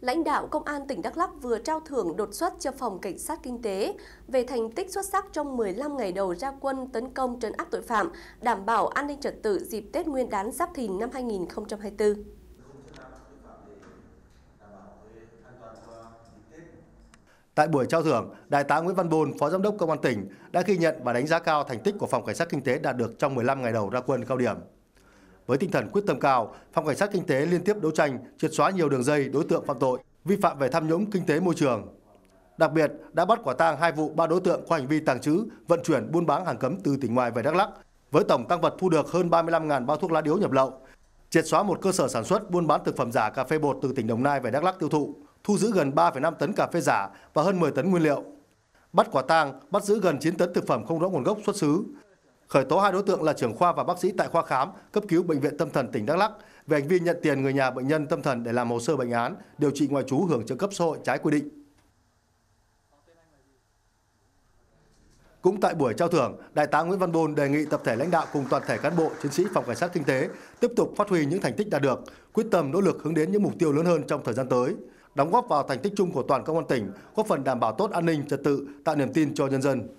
Lãnh đạo Công an tỉnh Đắk Lắk vừa trao thưởng đột xuất cho Phòng Cảnh sát Kinh tế về thành tích xuất sắc trong 15 ngày đầu ra quân tấn công trấn áp tội phạm, đảm bảo an ninh trật tự dịp Tết Nguyên đán Giáp Thìn năm 2024. Tại buổi trao thưởng, Đại tá Nguyễn Văn Bồn, Phó Giám đốc Công an tỉnh đã ghi nhận và đánh giá cao thành tích của Phòng Cảnh sát Kinh tế đạt được trong 15 ngày đầu ra quân cao điểm. Với tinh thần quyết tâm cao, Phòng Cảnh sát Kinh tế liên tiếp đấu tranh, triệt xóa nhiều đường dây đối tượng phạm tội, vi phạm về tham nhũng kinh tế môi trường. Đặc biệt, đã bắt quả tang hai vụ ba đối tượng có hành vi tàng trữ, vận chuyển buôn bán hàng cấm từ tỉnh ngoài về Đắk Lắk, với tổng tăng vật thu được hơn 35.000 bao thuốc lá điếu nhập lậu, triệt xóa một cơ sở sản xuất buôn bán thực phẩm giả cà phê bột từ tỉnh Đồng Nai về Đắk Lắk tiêu thụ, thu giữ gần 3,5 tấn cà phê giả và hơn 10 tấn nguyên liệu. Bắt quả tang, bắt giữ gần 9 tấn thực phẩm không rõ nguồn gốc xuất xứ, khởi tố hai đối tượng là trưởng khoa và bác sĩ tại khoa khám cấp cứu bệnh viện tâm thần tỉnh Đắk Lắk về hành vi nhận tiền người nhà bệnh nhân tâm thần để làm hồ sơ bệnh án, điều trị ngoại trú hưởng trợ cấp xã hội trái quy định. Cũng tại buổi trao thưởng, Đại tá Nguyễn Văn Bôn đề nghị tập thể lãnh đạo cùng toàn thể cán bộ, chiến sĩ phòng cảnh sát kinh tế tiếp tục phát huy những thành tích đạt được, quyết tâm nỗ lực hướng đến những mục tiêu lớn hơn trong thời gian tới, đóng góp vào thành tích chung của toàn công an tỉnh, góp phần đảm bảo tốt an ninh trật tự, tạo niềm tin cho nhân dân.